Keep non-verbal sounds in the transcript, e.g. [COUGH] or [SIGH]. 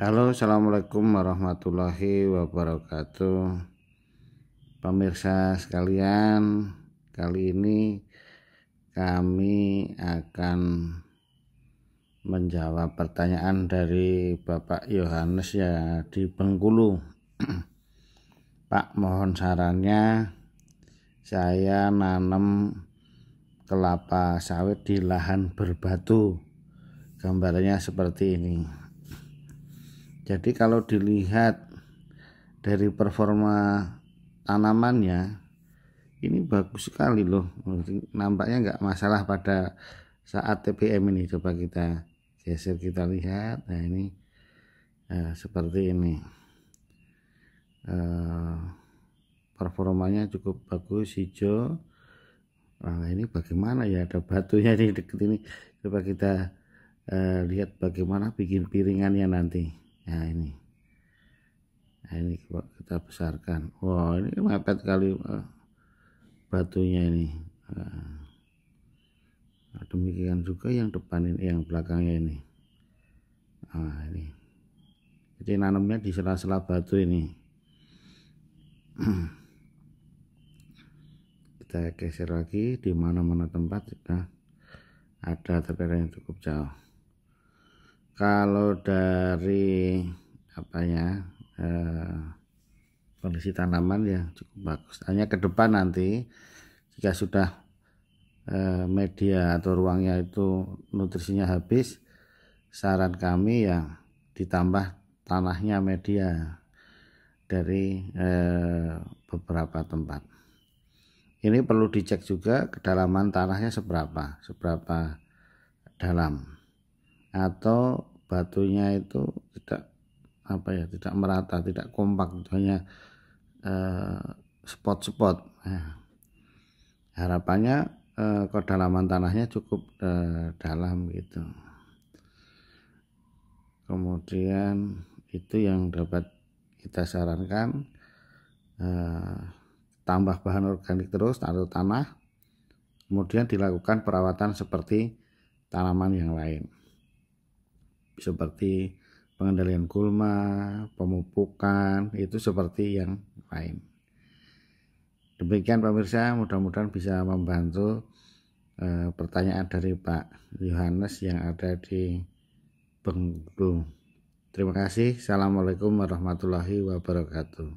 Halo, assalamualaikum warahmatullahi wabarakatuh. Pemirsa sekalian, kali ini kami akan menjawab pertanyaan dari Bapak Yohanes ya di Bengkulu. [CLEARS THROAT] Pak, mohon sarannya saya nanam kelapa sawit di lahan berbatu. Gambarnya seperti ini. Jadi kalau dilihat dari performa tanamannya ini bagus sekali loh. Nampaknya nggak masalah pada saat TPM ini coba kita geser kita lihat. Nah ini nah, seperti ini. Eh, performanya cukup bagus hijau. Nah ini bagaimana ya ada batunya di deket ini. Coba kita eh, lihat bagaimana bikin piringannya nanti ya ini nah, ini kita besarkan wow ini mepet kali eh, batunya ini nah, eh, demikian juga yang depan ini yang belakangnya ini nah, ini jadi nanamnya di sela-sela batu ini [CLEARS THROAT] kita geser lagi di mana-mana tempat kita ada tapi yang cukup jauh kalau dari apa ya eh, kondisi tanaman ya cukup bagus hanya ke depan nanti jika sudah eh, media atau ruangnya itu nutrisinya habis saran kami ya ditambah tanahnya media dari eh, beberapa tempat ini perlu dicek juga kedalaman tanahnya seberapa seberapa dalam atau batunya itu tidak apa ya tidak merata tidak kompak gitu, hanya eh, spot-spot eh, nah, harapannya eh, kedalaman tanahnya cukup eh, dalam gitu kemudian itu yang dapat kita sarankan eh, tambah bahan organik terus taruh tanah kemudian dilakukan perawatan seperti tanaman yang lain seperti pengendalian gulma, pemupukan, itu seperti yang lain. Demikian pemirsa, mudah-mudahan bisa membantu e, pertanyaan dari Pak Yohanes yang ada di Bengkulu. Terima kasih. Assalamualaikum warahmatullahi wabarakatuh.